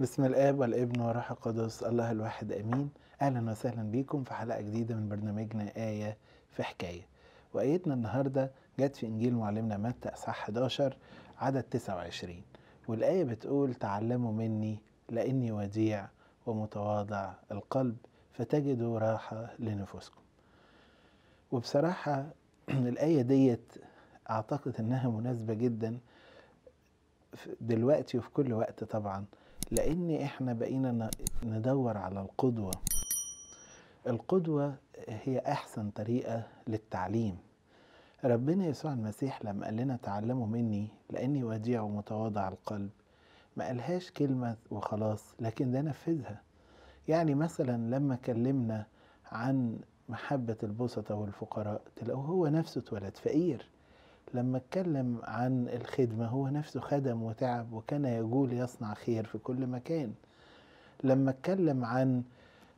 بسم الاب والابن والروح القدس الله الواحد امين اهلا وسهلا بيكم في حلقه جديده من برنامجنا ايه في حكايه وايتنا النهارده جت في انجيل معلمنا متى اصحاح 11 عدد 29 والايه بتقول تعلموا مني لاني وديع ومتواضع القلب فتجدوا راحه لنفوسكم وبصراحه الايه ديت اعتقد انها مناسبه جدا دلوقتي وفي كل وقت طبعا لان احنا بقينا ندور على القدوه القدوه هي احسن طريقه للتعليم ربنا يسوع المسيح لما قال لنا تعلموا مني لاني وديع ومتواضع القلب ما قالهاش كلمه وخلاص لكن ده نفذها يعني مثلا لما كلمنا عن محبه البسطاء والفقراء تلاقوه هو نفسه اتولد فقير لما اتكلم عن الخدمة هو نفسه خدم وتعب وكان يقول يصنع خير في كل مكان لما اتكلم عن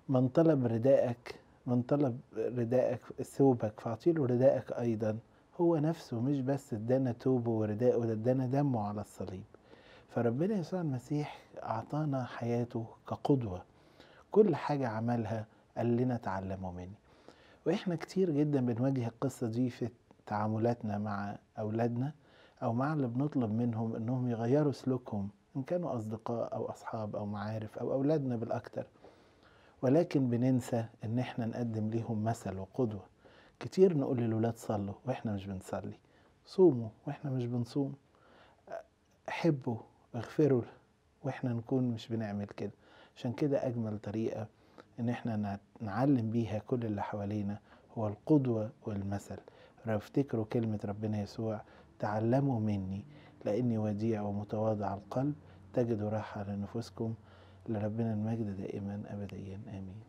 من طلب رداءك من طلب رداءك ثوبك فاعطيله رداءك أيضا هو نفسه مش بس ادانا توبه ورداءه ده ادانا دمه على الصليب فربنا يسوع المسيح أعطانا حياته كقدوة كل حاجة عملها قال لنا اتعلموا مني واحنا كتير جدا بنواجه القصة دي في تعاملاتنا مع أولادنا أو مع اللي بنطلب منهم أنهم يغيروا سلوكهم إن كانوا أصدقاء أو أصحاب أو معارف أو أولادنا بالأكتر ولكن بننسى إن إحنا نقدم ليهم مثل وقدوة كتير نقول للولاد صلوا وإحنا مش بنصلي صوموا وإحنا مش بنصوم حبوا اغفروا وإحنا نكون مش بنعمل كده عشان كده أجمل طريقة إن إحنا نعلم بيها كل اللي حوالينا هو القدوة والمثل لو افتكروا كلمة ربنا يسوع تعلموا مني لأني وديع ومتواضع القلب تجدوا راحة لنفوسكم لربنا المجد دائما أبديا آمين